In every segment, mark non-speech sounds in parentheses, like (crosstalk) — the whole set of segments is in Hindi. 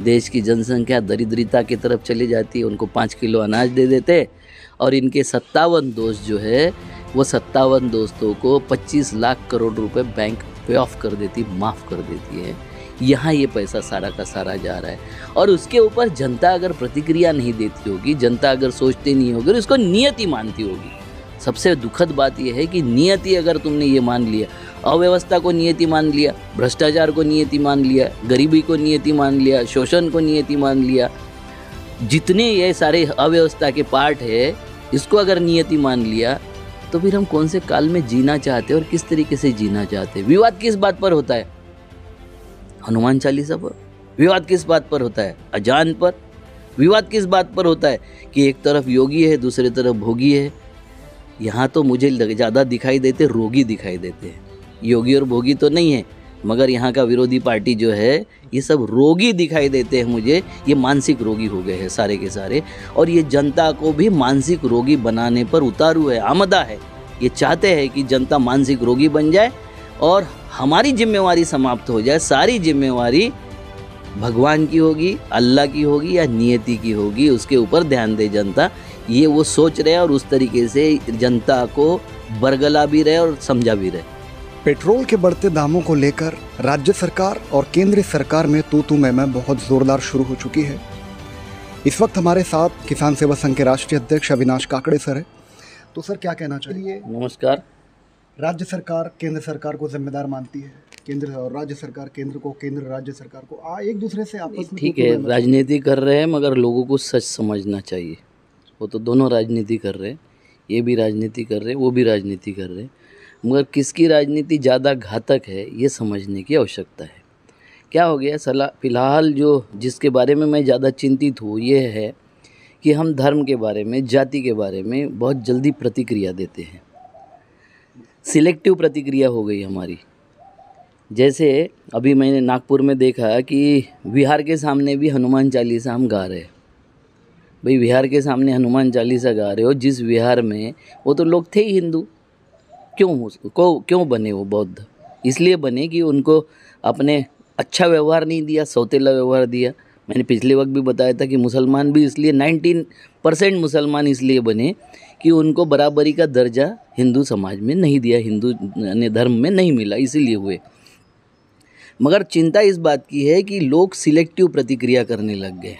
देश की जनसंख्या दरिद्रता की तरफ चली जाती उनको पाँच किलो अनाज दे देते और इनके सत्तावन दोस्त जो है वो सत्तावन दोस्तों को 25 लाख करोड़ रुपए बैंक पे ऑफ कर देती माफ़ कर देती है यहाँ ये पैसा सारा का सारा जा रहा है और उसके ऊपर जनता अगर प्रतिक्रिया नहीं देती होगी जनता अगर सोचती नहीं होगी उसको नियति मानती होगी सबसे दुखद बात यह है कि नियति अगर तुमने ये मान लिया अव्यवस्था को नियति मान लिया भ्रष्टाचार को नियति मान लिया गरीबी को नियति मान लिया शोषण को नियति मान लिया जितने ये सारे अव्यवस्था के पार्ट है इसको अगर नियति मान लिया तो फिर हम कौन से काल में जीना चाहते हैं और किस तरीके से जीना चाहते हैं विवाद किस बात पर होता है हनुमान चालीसा पर विवाद किस बात पर होता है अजान पर विवाद किस बात पर होता है कि एक तरफ योगी है दूसरे तरफ भोगी है यहाँ तो मुझे ज़्यादा दिखाई देते रोगी दिखाई देते हैं योगी और भोगी तो नहीं है मगर यहाँ का विरोधी पार्टी जो है ये सब रोगी दिखाई देते हैं मुझे ये मानसिक रोगी हो गए हैं सारे के सारे और ये जनता को भी मानसिक रोगी बनाने पर उतारू है आमदा है ये चाहते हैं कि जनता मानसिक रोगी बन जाए और हमारी जिम्मेवारी समाप्त हो जाए सारी जिम्मेवारी भगवान की होगी अल्लाह की होगी या नियति की होगी उसके ऊपर ध्यान दे जनता ये वो सोच रहे और उस तरीके से जनता को बरगला भी रहे और समझा भी रहे पेट्रोल के बढ़ते दामों को लेकर राज्य सरकार और केंद्र सरकार में तो तू मैं बहुत ज़ोरदार शुरू हो चुकी है इस वक्त हमारे साथ किसान सेवा संघ के राष्ट्रीय अध्यक्ष अविनाश काकड़े सर है तो सर क्या कहना चाहिए नमस्कार राज्य सरकार केंद्र सरकार को जिम्मेदार मानती है केंद्र और राज्य सरकार केंद्र को केंद्र राज्य सरकार को आ एक दूसरे से आपस ठीक है राजनीति कर रहे हैं मगर लोगों को सच समझना चाहिए वो तो दोनों राजनीति कर रहे हैं ये भी राजनीति कर रहे हैं वो भी राजनीति कर रहे हैं मगर किसकी राजनीति ज़्यादा घातक है ये समझने की आवश्यकता है क्या हो गया सलाह फ़िलहाल जो जिसके बारे में मैं ज़्यादा चिंतित हूँ ये है कि हम धर्म के बारे में जाति के बारे में बहुत जल्दी प्रतिक्रिया देते हैं सिलेक्टिव प्रतिक्रिया हो गई हमारी जैसे अभी मैंने नागपुर में देखा कि बिहार के सामने भी हनुमान चालीसा हम गा रहे हैं भाई बिहार के सामने हनुमान चालीसा गा रहे हो जिस बिहार में वो तो लोग थे ही हिंदू क्यों को क्यों बने वो बौद्ध इसलिए बने कि उनको अपने अच्छा व्यवहार नहीं दिया सौतेला व्यवहार दिया मैंने पिछले वक्त भी बताया था कि मुसलमान भी इसलिए 19 परसेंट मुसलमान इसलिए बने कि उनको बराबरी का दर्जा हिंदू समाज में नहीं दिया हिंदू ने धर्म में नहीं मिला इसीलिए हुए मगर चिंता इस बात की है कि लोग सिलेक्टिव प्रतिक्रिया करने लग गए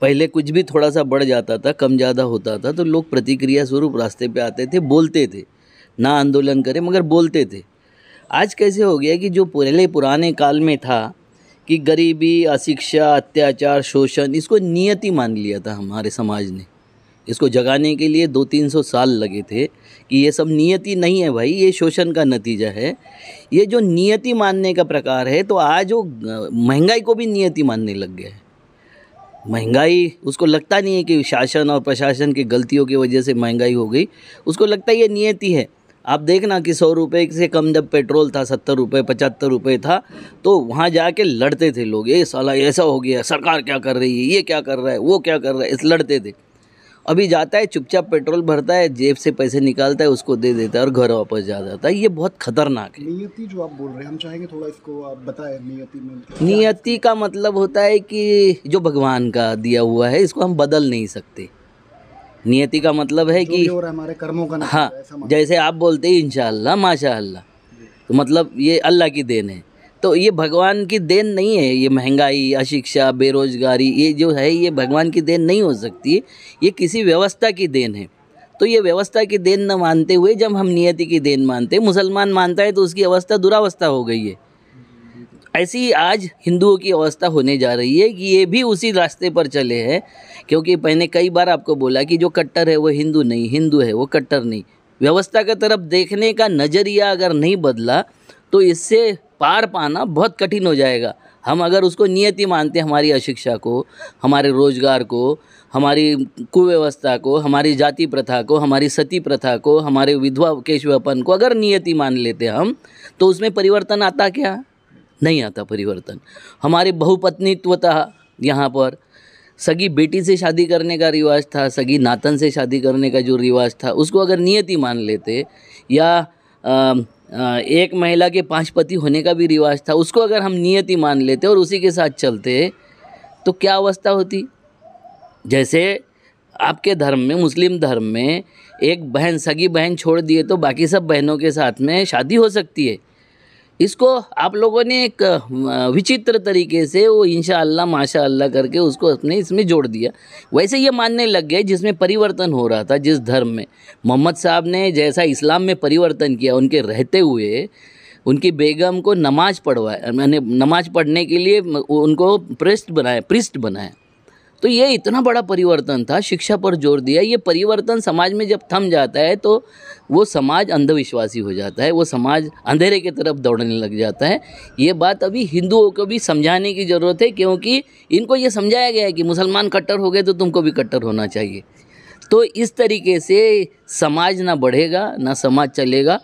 पहले कुछ भी थोड़ा सा बढ़ जाता था कम ज़्यादा होता था तो लोग प्रतिक्रिया स्वरूप रास्ते पे आते थे बोलते थे ना आंदोलन करें मगर बोलते थे आज कैसे हो गया कि जो पहले पुराने काल में था कि गरीबी अशिक्षा अत्याचार शोषण इसको नियति मान लिया था हमारे समाज ने इसको जगाने के लिए दो तीन सौ साल लगे थे कि ये सब नियति नहीं है भाई ये शोषण का नतीजा है ये जो नियति मानने का प्रकार है तो आज वो महंगाई को भी नियति मानने लग गया है महंगाई उसको लगता नहीं है कि शासन और प्रशासन की गलतियों की वजह से महंगाई हो गई उसको लगता है ये नियति है आप देखना कि सौ रुपये से कम जब पेट्रोल था सत्तर रुपये पचहत्तर रुपये था तो वहाँ जाके लड़ते थे लोग ये साला ऐसा हो गया सरकार क्या कर रही है ये क्या कर रहा है वो क्या कर रहा है इस लड़ते थे अभी जाता है चुपचाप पेट्रोल भरता है जेब से पैसे निकालता है उसको दे देता है और घर वापस जा जाता है ये बहुत खतरनाक है नियति जो आप बोल रहे हैं हम चाहेंगे थोड़ा इसको आप बताएं नियति में नियति का मतलब होता है कि जो भगवान का दिया हुआ है इसको हम बदल नहीं सकते नियति का मतलब है कि हमारे कर्मों का हाँ जैसे आप बोलते हैं इनशाला माशा तो मतलब ये अल्लाह की देन है तो ये भगवान की देन नहीं है ये महंगाई अशिक्षा बेरोजगारी ये जो है ये भगवान की देन नहीं हो सकती ये किसी व्यवस्था की देन है तो ये व्यवस्था की देन न मानते हुए जब हम नियति की देन मानते मुसलमान मानता है तो उसकी अवस्था दुरावस्था हो गई है ऐसी आज हिंदुओं की अवस्था होने जा रही है कि ये भी उसी रास्ते पर चले हैं क्योंकि मैंने कई बार आपको बोला कि जो कट्टर है वो हिंदू नहीं हिंदू है वो कट्टर नहीं व्यवस्था की तरफ देखने का नज़रिया अगर नहीं बदला तो इससे पार पाना बहुत कठिन हो जाएगा हम अगर उसको नियति मानते हमारी अशिक्षा को हमारे रोजगार को हमारी कुव्यवस्था को हमारी जाति प्रथा को हमारी सती प्रथा को हमारे विधवा केशवपन को अगर नियति मान लेते हम तो उसमें परिवर्तन आता क्या नहीं आता परिवर्तन हमारे बहुपत्नीत्वतः यहाँ पर सगी बेटी से शादी करने का रिवाज था सगी नातन से शादी करने का जो रिवाज था उसको अगर नियति मान लेते या आ, एक महिला के पांच पति होने का भी रिवाज था उसको अगर हम नियति मान लेते और उसी के साथ चलते तो क्या अवस्था होती जैसे आपके धर्म में मुस्लिम धर्म में एक बहन सगी बहन छोड़ दिए तो बाकी सब बहनों के साथ में शादी हो सकती है इसको आप लोगों ने एक विचित्र तरीके से वो इनशाला माशा अल्लाह करके उसको अपने इसमें जोड़ दिया वैसे ये मानने लग गए जिसमें परिवर्तन हो रहा था जिस धर्म में मोहम्मद साहब ने जैसा इस्लाम में परिवर्तन किया उनके रहते हुए उनकी बेगम को नमाज पढ़वाया मैंने नमाज पढ़ने के लिए उनको प्रिस्ट बनाया पृष्ठ बनाया तो ये इतना बड़ा परिवर्तन था शिक्षा पर जोर दिया ये परिवर्तन समाज में जब थम जाता है तो वो समाज अंधविश्वासी हो जाता है वो समाज अंधेरे की तरफ दौड़ने लग जाता है ये बात अभी हिंदुओं को भी समझाने की ज़रूरत है क्योंकि इनको ये समझाया गया है कि मुसलमान कट्टर हो गए तो तुमको भी कट्टर होना चाहिए तो इस तरीके से समाज ना बढ़ेगा ना समाज चलेगा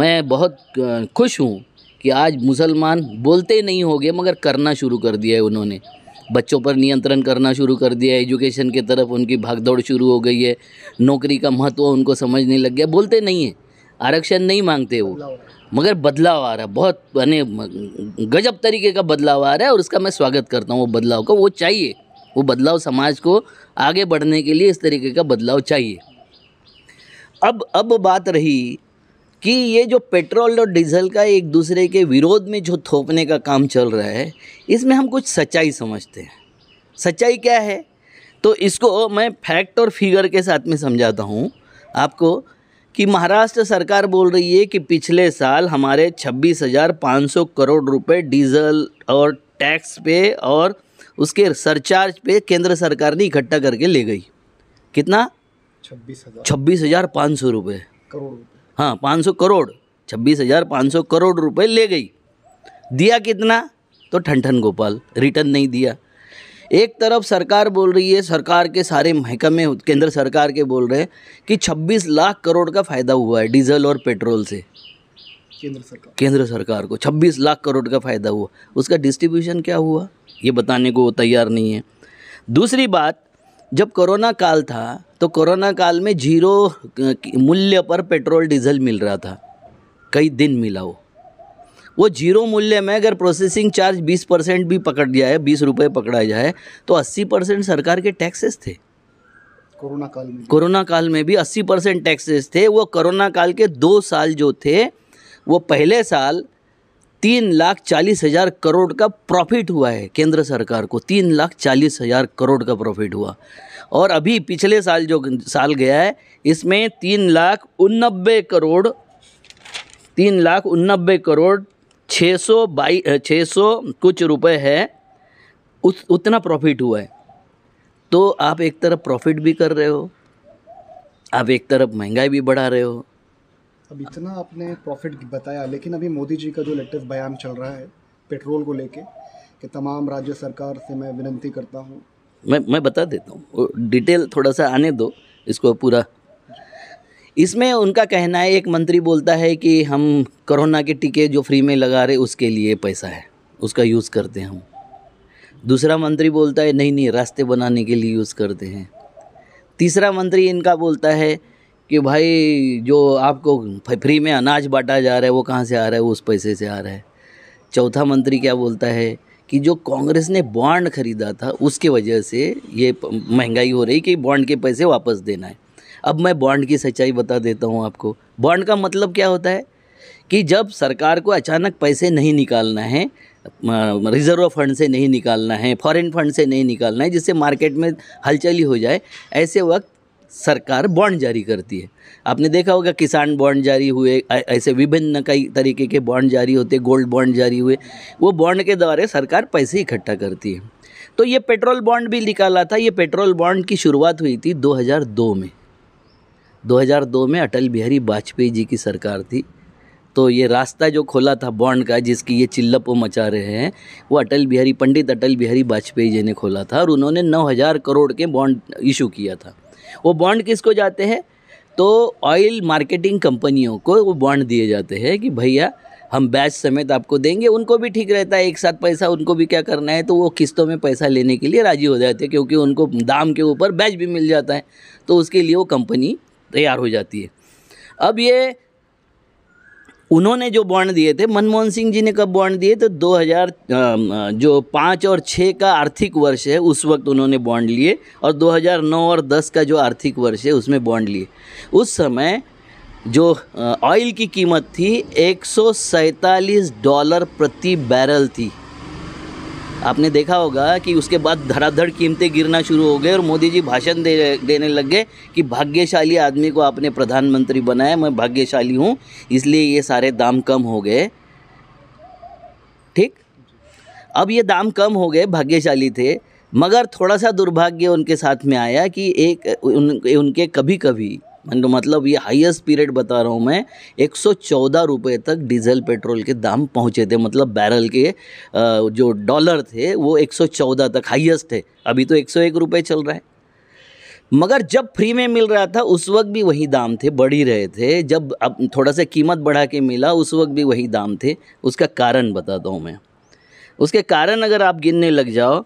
मैं बहुत खुश हूँ कि आज मुसलमान बोलते नहीं होंगे मगर करना शुरू कर दिया है उन्होंने बच्चों पर नियंत्रण करना शुरू कर दिया एजुकेशन के तरफ उनकी भागदौड़ शुरू हो गई है नौकरी का महत्व उनको समझने लग गया बोलते नहीं हैं आरक्षण नहीं मांगते वो मगर बदलाव आ रहा है बहुत यानी गजब तरीके का बदलाव आ रहा है और उसका मैं स्वागत करता हूँ वो बदलाव का वो चाहिए वो बदलाव समाज को आगे बढ़ने के लिए इस तरीके का बदलाव चाहिए अब अब बात रही कि ये जो पेट्रोल और डीजल का एक दूसरे के विरोध में जो थोपने का काम चल रहा है इसमें हम कुछ सच्चाई समझते हैं सच्चाई क्या है तो इसको मैं फैक्ट और फिगर के साथ में समझाता हूँ आपको कि महाराष्ट्र सरकार बोल रही है कि पिछले साल हमारे 26,500 करोड़ रुपए डीजल और टैक्स पे और उसके सरचार्ज पे केंद्र सरकार ने इकट्ठा करके ले गई कितना छब्बीस हज़ार छब्बीस हज़ार पाँच सौ रुपये करोड़ हाँ पाँच सौ करोड़ छब्बीस हज़ार पाँच सौ करोड़ रुपए ले गई दिया कितना तो ठन ठन गोपाल रिटर्न नहीं दिया एक तरफ सरकार बोल रही है सरकार के सारे महकमे केंद्र सरकार के बोल रहे हैं कि 26 लाख करोड़ का फ़ायदा हुआ है डीजल और पेट्रोल से केंद्र सरकार केंद्र सरकार को 26 लाख करोड़ का फ़ायदा हुआ उसका डिस्ट्रीब्यूशन क्या हुआ ये बताने को तैयार नहीं है दूसरी बात जब कोरोना काल था तो कोरोना काल में जीरो मूल्य पर पेट्रोल डीजल मिल रहा था कई दिन मिला वो वो जीरो मूल्य में अगर प्रोसेसिंग चार्ज 20 परसेंट भी पकड़ जाए बीस रुपये पकड़ा जाए तो 80 परसेंट सरकार के टैक्सेस थे कोरोना काल में कोरोना काल में भी 80 परसेंट टैक्सेस थे वो कोरोना काल के दो साल जो थे वो पहले साल तीन लाख चालीस हज़ार करोड़ का प्रॉफिट हुआ है केंद्र सरकार को तीन लाख चालीस हज़ार करोड़ का प्रॉफिट हुआ और अभी पिछले साल जो साल गया है इसमें तीन लाख उन्नबे करोड़ तीन लाख उन्नबे करोड़ छः सौ बाई छः सौ कुछ रुपए है उस उतना प्रॉफिट हुआ है तो आप एक तरफ प्रॉफिट भी कर रहे हो आप एक तरफ महंगाई भी बढ़ा रहे हो अब इतना आपने प्रॉफिट बताया लेकिन अभी मोदी जी का जो लेटेस्ट बयान चल रहा है पेट्रोल को लेके कि तमाम राज्य सरकार से मैं विनती करता हूँ मैं मैं बता देता हूँ डिटेल थोड़ा सा आने दो इसको पूरा इसमें उनका कहना है एक मंत्री बोलता है कि हम कोरोना के टीके जो फ्री में लगा रहे उसके लिए पैसा है उसका यूज़ करते हैं हम दूसरा मंत्री बोलता है नहीं नहीं रास्ते बनाने के लिए यूज़ करते हैं तीसरा मंत्री इनका बोलता है कि भाई जो आपको फ्री में अनाज बांटा जा रहा है वो कहाँ से आ रहा है वो उस पैसे से आ रहा है चौथा मंत्री क्या बोलता है कि जो कांग्रेस ने बॉन्ड खरीदा था उसके वजह से ये महंगाई हो रही कि बॉन्ड के पैसे वापस देना है अब मैं बॉन्ड की सच्चाई बता देता हूँ आपको बॉन्ड का मतलब क्या होता है कि जब सरकार को अचानक पैसे नहीं निकालना है रिजर्व फंड से नहीं निकालना है फॉरेन फंड से नहीं निकालना है जिससे मार्केट में हलचली हो जाए ऐसे वक्त सरकार बॉन्ड जारी करती है आपने देखा होगा किसान बॉन्ड जारी हुए ऐसे विभिन्न कई तरीके के बॉन्ड जारी होते गोल्ड बॉन्ड जारी हुए वो बॉन्ड के द्वारा सरकार पैसे इकट्ठा करती है तो ये पेट्रोल बॉन्ड भी निकाला था ये पेट्रोल बॉन्ड की शुरुआत हुई थी 2002 में 2002 में अटल बिहारी वाजपेयी जी की सरकार थी तो ये रास्ता जो खोला था बॉन्ड का जिसकी ये चिल्लप मचा रहे हैं वो अटल बिहारी पंडित अटल बिहारी वाजपेयी जी ने खोला था और उन्होंने 9000 करोड़ के बॉन्ड इशू किया था वो बॉन्ड किसको जाते हैं तो ऑयल मार्केटिंग कंपनियों को वो बॉन्ड दिए जाते हैं कि भैया हम बैच समेत आपको देंगे उनको भी ठीक रहता है एक साथ पैसा उनको भी क्या करना है तो वो किस्तों में पैसा लेने के लिए राज़ी हो जाते हैं क्योंकि उनको दाम के ऊपर बैच भी मिल जाता है तो उसके लिए वो कंपनी तैयार हो जाती है अब ये उन्होंने जो बॉन्ड दिए थे मनमोहन सिंह जी ने कब बॉन्ड दिए तो 2000 जो पाँच और छः का आर्थिक वर्ष है उस वक्त उन्होंने बॉन्ड लिए और 2009 और 10 का जो आर्थिक वर्ष है उसमें बॉन्ड लिए उस समय जो ऑयल की कीमत थी एक डॉलर प्रति बैरल थी आपने देखा होगा कि उसके बाद धड़ाधड़ कीमतें गिरना शुरू हो गए और मोदी जी भाषण दे देने लग गए कि भाग्यशाली आदमी को आपने प्रधानमंत्री बनाया मैं भाग्यशाली हूँ इसलिए ये सारे दाम कम हो गए ठीक अब ये दाम कम हो गए भाग्यशाली थे मगर थोड़ा सा दुर्भाग्य उनके साथ में आया कि एक उन, उनके कभी कभी तो मतलब ये हाईएस्ट पीरियड बता रहा हूँ मैं एक सौ तक डीजल पेट्रोल के दाम पहुँचे थे मतलब बैरल के जो डॉलर थे वो 114 तक हाईएस्ट है अभी तो एक सौ चल रहा है मगर जब फ्री में मिल रहा था उस वक्त भी वही दाम थे बढ़ ही रहे थे जब अब थोड़ा सा कीमत बढ़ा के मिला उस वक्त भी वही दाम थे उसका कारण बताता हूँ मैं उसके कारण अगर आप गिनने लग जाओ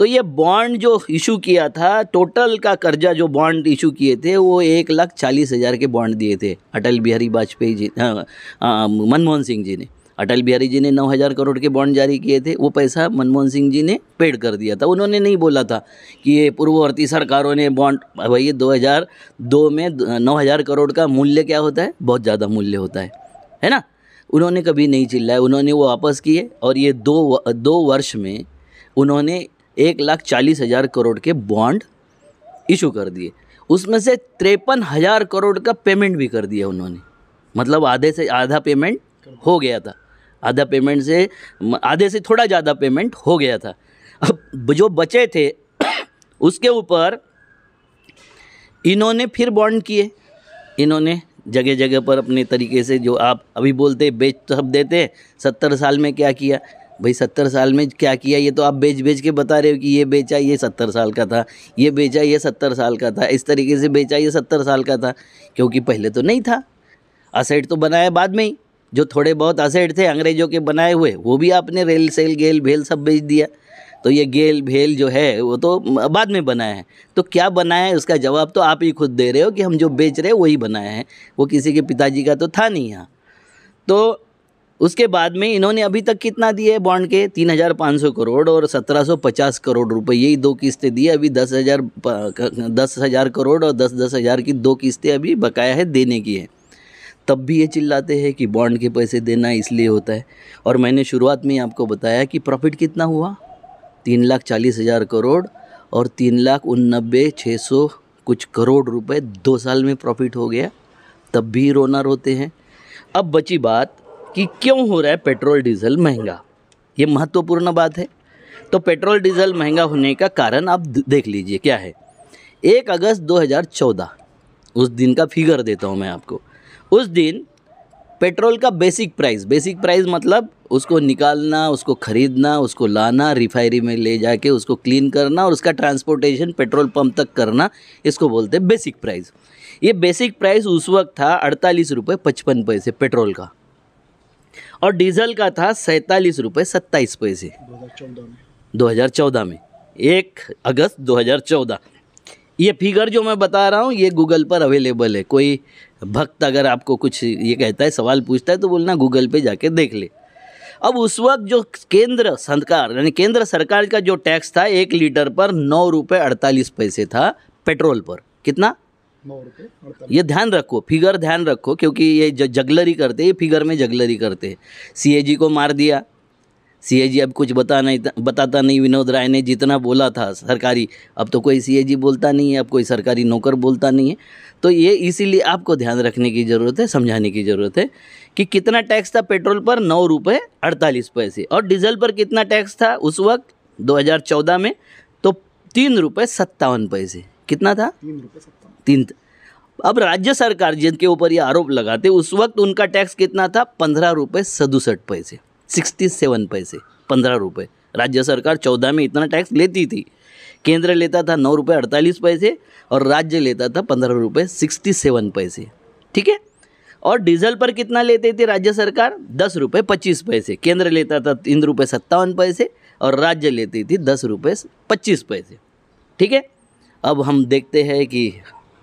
तो ये बॉन्ड जो इशू किया था टोटल का कर्जा जो बॉन्ड इशू किए थे वो एक लाख चालीस हज़ार के बॉन्ड दिए थे अटल बिहारी वाजपेयी जी हाँ, हाँ, मनमोहन सिंह जी ने अटल बिहारी जी ने नौ हज़ार करोड़ के बॉन्ड जारी किए थे वो पैसा मनमोहन सिंह जी ने पेड कर दिया था उन्होंने नहीं बोला था कि ये पूर्ववर्ती सरकारों ने बॉन्ड भैया दो हज़ार दो में नौ हज़ार करोड़ का मूल्य क्या होता है बहुत ज़्यादा मूल्य होता है है ना उन्होंने कभी नहीं चिल्लाया उन्होंने वो वापस किए और ये दो दो वर्ष में उन्होंने एक लाख चालीस हज़ार करोड़ के बॉन्ड इशू कर दिए उसमें से तिरपन हज़ार करोड़ का पेमेंट भी कर दिया उन्होंने मतलब आधे से आधा पेमेंट हो गया था आधा पेमेंट से आधे से थोड़ा ज़्यादा पेमेंट हो गया था अब जो बचे थे (coughs) उसके ऊपर इन्होंने फिर बॉन्ड किए इन्होंने जगह जगह पर अपने तरीके से जो आप अभी बोलते बेच तो सब देते सत्तर साल में क्या किया भाई सत्तर साल में क्या किया ये तो आप बेच बेच के बता रहे हो कि ये बेचा ये सत्तर साल का था ये बेचा ये सत्तर साल का था इस तरीके से बेचा ये सत्तर साल का था क्योंकि पहले तो नहीं था असेट तो बनाया बाद में ही जो थोड़े बहुत असेट थे अंग्रेजों के बनाए हुए वो भी आपने रेल सेल गेल भेल सब बेच दिया तो ये गेल भेल जो है वो तो बाद में बनाया है तो क्या बनाया है उसका जवाब तो आप ही खुद दे रहे हो कि हम जो बेच रहे हैं वही बनाया है वो किसी के पिताजी का तो था नहीं यहाँ तो उसके बाद में इन्होंने अभी तक कितना दिए बॉन्ड के 3,500 करोड़ और 1,750 करोड़ रुपए यही दो किस्तें दी अभी दस हज़ार दस हज़ार करोड़ और दस दस हज़ार की दो किस्तें अभी बकाया है देने की है तब भी ये चिल्लाते हैं कि बॉन्ड के पैसे देना इसलिए होता है और मैंने शुरुआत में आपको बताया कि प्रॉफिट कितना हुआ तीन लाख चालीस हज़ार करोड़ और तीन लाख नब्बे छः सौ कुछ करोड़ रुपए दो साल में प्रॉफिट हो गया तब भी रोना रोते हैं अब बची बात कि क्यों हो रहा है पेट्रोल डीजल महंगा ये महत्वपूर्ण बात है तो पेट्रोल डीजल महंगा होने का कारण आप देख लीजिए क्या है एक अगस्त 2014 उस दिन का फिगर देता हूँ मैं आपको उस दिन पेट्रोल का बेसिक प्राइस बेसिक प्राइस मतलब उसको निकालना उसको ख़रीदना उसको लाना रिफाइनरी में ले जाके उसको क्लीन करना और उसका ट्रांसपोर्टेशन पेट्रोल पंप तक करना इसको बोलते हैं बेसिक प्राइस ये बेसिक प्राइस उस वक्त था अड़तालीस रुपये पचपन पैसे पेट्रोल का और डीजल का था सैंतालीस रुपये सत्ताईस पैसे दो हज़ार चौदह में एक अगस्त दो हज़ार चौदह ये फिगर जो मैं बता रहा हूँ ये गूगल पर अवेलेबल है कोई भक्त अगर आपको कुछ ये कहता है सवाल पूछता है तो बोलना गूगल पे जाके देख ले अब उस वक्त जो केंद्र सरकार यानी केंद्र सरकार का जो टैक्स था एक लीटर पर नौ रुपये अड़तालीस पैसे था पेट्रोल पर कितना ये ध्यान रखो फिगर ध्यान रखो क्योंकि ये जगलरी करते ये फिगर में जगलरी करते सी ए जी को मार दिया सी ए जी अब कुछ बता नहीं बताता नहीं विनोद राय ने जितना बोला था सरकारी अब तो कोई सी ए जी बोलता नहीं है अब कोई सरकारी नौकर बोलता नहीं है तो ये इसीलिए आपको ध्यान रखने की ज़रूरत है समझाने की ज़रूरत है कि कितना टैक्स था पेट्रोल पर नौ रुपये अड़तालीस पैसे और डीजल पर कितना टैक्स था उस वक्त 2014 में तो तीन रुपये सत्तावन पैसे कितना था तीन रुपये तीन अब राज्य सरकार जिनके ऊपर ये आरोप लगाते उस वक्त उनका टैक्स कितना था पंद्रह रुपये सदुसठ पैसे सिक्सटी सेवन पैसे पंद्रह रुपये राज्य सरकार चौदह में इतना टैक्स लेती थी केंद्र लेता था नौ रुपये अड़तालीस पैसे और राज्य लेता था पंद्रह रुपये सिक्सटी सेवन पैसे ठीक है और डीजल पर कितना लेते थे राज्य सरकार दस रुपये पच्चीस पैसे केंद्र लेता था तीन रुपये सत्तावन पैसे और राज्य लेती थी दस रुपये पच्चीस पैसे ठीक है अब हम देखते हैं कि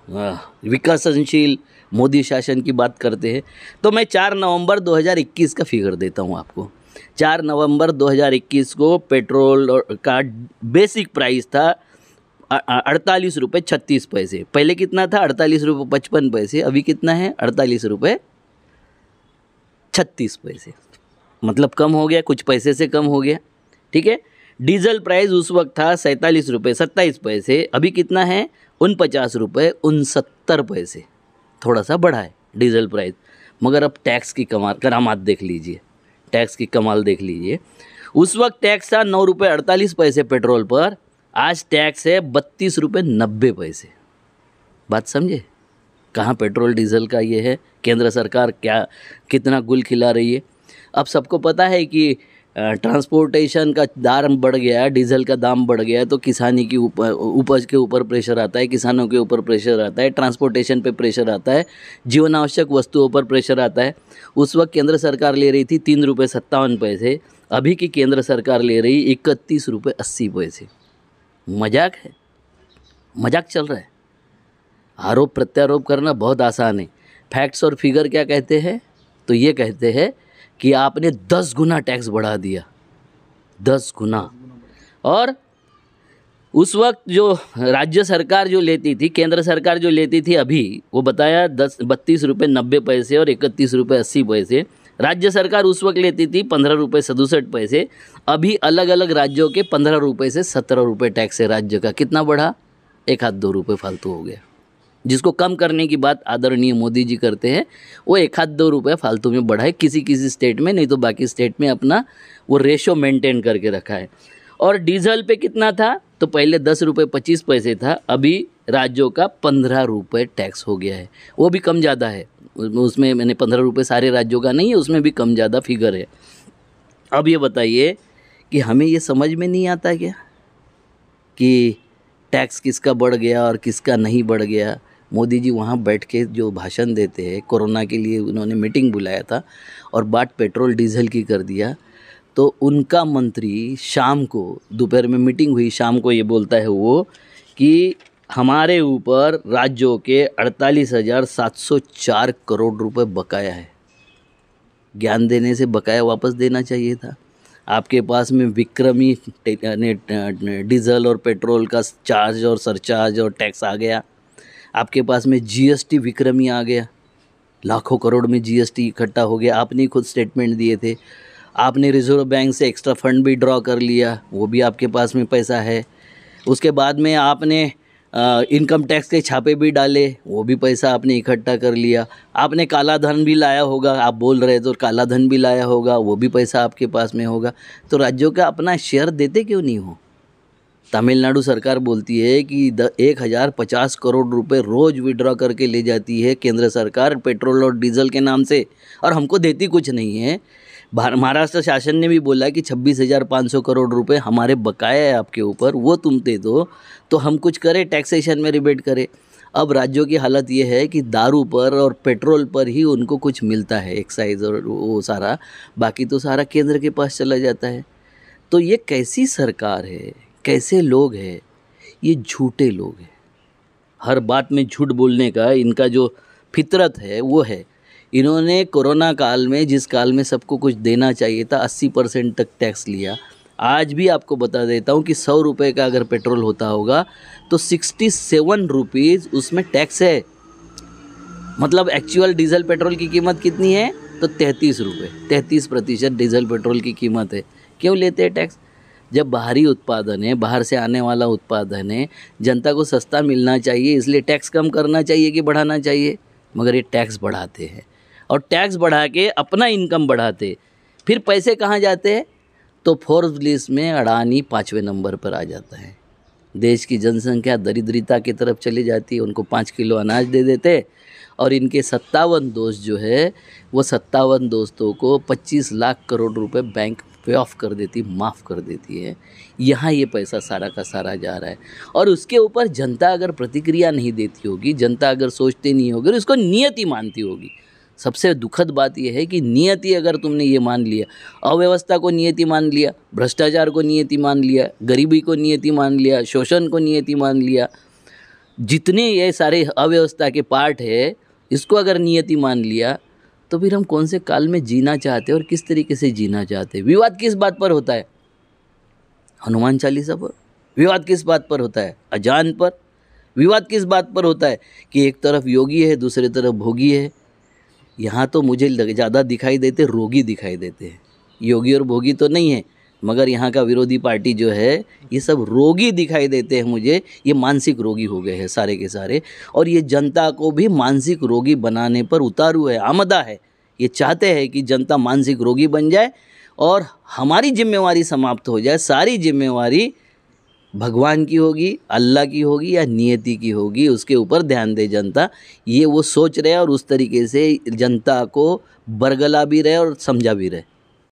विकासशील मोदी शासन की बात करते हैं तो मैं 4 नवंबर 2021 का फिगर देता हूं आपको 4 नवंबर 2021 को पेट्रोल का बेसिक प्राइस था अड़तालीस रुपये छत्तीस पैसे पहले कितना था अड़तालीस रुपये पचपन पैसे अभी कितना है अड़तालीस रुपये छत्तीस पैसे मतलब कम हो गया कुछ पैसे से कम हो गया ठीक है डीजल प्राइस उस वक्त था सैंतालीस रुपये सत्ताईस पैसे अभी कितना है उन पचास रुपये उन सत्तर पैसे थोड़ा सा बढ़ा है डीजल प्राइस मगर अब टैक्स की कमाल करामात देख लीजिए टैक्स की कमाल देख लीजिए उस वक्त टैक्स था नौ रुपये अड़तालीस पैसे पेट्रोल पर आज टैक्स है बत्तीस रुपये नब्बे पैसे बात समझे कहाँ पेट्रोल डीजल का ये है केंद्र सरकार क्या कितना गुल खिला रही है अब सबको पता है कि ट्रांसपोर्टेशन का दाम बढ़ गया है डीजल का दाम बढ़ गया है तो किसानी की उपज के ऊपर प्रेशर आता है किसानों के ऊपर प्रेशर आता है ट्रांसपोर्टेशन पे प्रेशर आता है जीवन आवश्यक वस्तुओं पर प्रेशर आता है उस वक्त केंद्र सरकार ले रही थी तीन रुपये सत्तावन पैसे अभी की केंद्र सरकार ले रही इकतीस रुपये अस्सी पैसे मजाक है मजाक चल रहा है आरोप प्रत्यारोप करना बहुत आसान है फैक्ट्स और फिगर क्या कहते हैं तो ये कहते हैं कि आपने दस गुना टैक्स बढ़ा दिया दस गुना और उस वक्त जो राज्य सरकार जो लेती थी केंद्र सरकार जो लेती थी अभी वो बताया दस बत्तीस रुपये नब्बे पैसे और इकतीस रुपये अस्सी पैसे राज्य सरकार उस वक्त लेती थी पंद्रह रुपये सदुसठ पैसे अभी अलग अलग राज्यों के पंद्रह रुपये से सत्रह रुपये टैक्स है राज्य का कितना बढ़ा एक हाथ दो रुपये फालतू हो गया जिसको कम करने की बात आदरणीय मोदी जी करते हैं वो एक हाथ दो रुपये फालतू में बढ़ाए किसी किसी स्टेट में नहीं तो बाकी स्टेट में अपना वो रेशो मेंटेन करके रखा है और डीजल पे कितना था तो पहले दस रुपये पच्चीस पैसे था अभी राज्यों का पंद्रह रुपये टैक्स हो गया है वो भी कम ज़्यादा है उसमें मैंने पंद्रह रुपये सारे राज्यों का नहीं है उसमें भी कम ज़्यादा फिगर है अब ये बताइए कि हमें ये समझ में नहीं आता क्या कि टैक्स किसका बढ़ गया और किसका नहीं बढ़ गया मोदी जी वहाँ बैठ के जो भाषण देते हैं कोरोना के लिए उन्होंने मीटिंग बुलाया था और बात पेट्रोल डीजल की कर दिया तो उनका मंत्री शाम को दोपहर में मीटिंग हुई शाम को ये बोलता है वो कि हमारे ऊपर राज्यों के अड़तालीस हज़ार सात सौ चार करोड़ रुपए बकाया है ज्ञान देने से बकाया वापस देना चाहिए था आपके पास में विक्रमी डीजल और पेट्रोल का चार्ज और सरचार्ज और टैक्स आ गया आपके पास में जीएसटी विक्रमी आ गया लाखों करोड़ में जीएसटी इकट्ठा हो गया आपने खुद स्टेटमेंट दिए थे आपने रिजर्व बैंक से एक्स्ट्रा फंड भी ड्रॉ कर लिया वो भी आपके पास में पैसा है उसके बाद में आपने इनकम टैक्स के छापे भी डाले वो भी पैसा आपने इकट्ठा कर लिया आपने काला धन भी लाया होगा आप बोल रहे तो काला धन भी लाया होगा वो भी पैसा आपके पास में होगा तो राज्यों का अपना शेयर देते क्यों नहीं हो तमिलनाडु सरकार बोलती है कि द एक हज़ार पचास करोड़ रुपए रोज़ विड्रॉ करके ले जाती है केंद्र सरकार पेट्रोल और डीजल के नाम से और हमको देती कुछ नहीं है महाराष्ट्र शासन ने भी बोला कि छब्बीस हज़ार पाँच सौ करोड़ रुपए हमारे बकाया है आपके ऊपर वो तुम दे दो तो हम कुछ करें टैक्सेशन में रिबेट करें अब राज्यों की हालत ये है कि दारू पर और पेट्रोल पर ही उनको कुछ मिलता है एक्साइज और वो सारा बाकी तो सारा केंद्र के पास चला जाता है तो ये कैसी सरकार है कैसे लोग हैं ये झूठे लोग हैं हर बात में झूठ बोलने का इनका जो फितरत है वो है इन्होंने कोरोना काल में जिस काल में सबको कुछ देना चाहिए था अस्सी परसेंट तक टैक्स लिया आज भी आपको बता देता हूँ कि सौ रुपये का अगर पेट्रोल होता होगा तो सिक्सटी सेवन रुपीज़ उसमें टैक्स है मतलब एक्चुअल डीजल पेट्रोल की कीमत कितनी है तो तैंतीस रुपये तैंतीस प्रतिशत डीजल पेट्रोल की कीमत है क्यों लेते हैं टैक्स जब बाहरी उत्पादन है बाहर से आने वाला उत्पादन है जनता को सस्ता मिलना चाहिए इसलिए टैक्स कम करना चाहिए कि बढ़ाना चाहिए मगर ये टैक्स बढ़ाते हैं और टैक्स बढ़ा के अपना इनकम बढ़ाते फिर पैसे कहाँ जाते हैं तो फोर्स लिस्ट में अडानी पाँचवें नंबर पर आ जाता है देश की जनसंख्या दरिद्रता की तरफ चली जाती है उनको पाँच किलो अनाज दे देते और इनके सत्तावन दोस्त जो है वो सत्तावन दोस्तों को पच्चीस लाख करोड़ रुपए बैंक पे ऑफ कर देती माफ़ कर देती है यहाँ ये पैसा सारा का सारा जा रहा है और उसके ऊपर जनता अगर प्रतिक्रिया नहीं देती होगी जनता अगर सोचती नहीं होगी उसको नियति मानती होगी सबसे दुखद बात यह है कि नियति अगर तुमने ये मान लिया अव्यवस्था को नियति मान लिया भ्रष्टाचार को नियति मान लिया गरीबी को नियति मान लिया शोषण को नियति मान लिया जितने ये सारे अव्यवस्था के पार्ट है इसको अगर नियति मान लिया तो फिर हम कौन से काल में जीना चाहते हैं और किस तरीके से जीना चाहते हैं विवाद किस बात पर होता है हनुमान चालीसा पर विवाद किस बात पर होता है अजान पर विवाद किस बात पर होता है कि एक तरफ योगी है दूसरे तरफ भोगी है यहाँ तो मुझे ज़्यादा दिखाई देते रोगी दिखाई देते हैं योगी और भोगी तो नहीं है मगर यहाँ का विरोधी पार्टी जो है ये सब रोगी दिखाई देते हैं मुझे ये मानसिक रोगी हो गए हैं सारे के सारे और ये जनता को भी मानसिक रोगी बनाने पर उतारू है आमदा है ये चाहते हैं कि जनता मानसिक रोगी बन जाए और हमारी जिम्मेवारी समाप्त हो जाए सारी जिम्मेवारी भगवान की होगी अल्लाह की होगी या नियति की होगी उसके ऊपर ध्यान दे जनता ये वो सोच रहे और उस तरीके से जनता को बरगला भी रहे और समझा भी रहे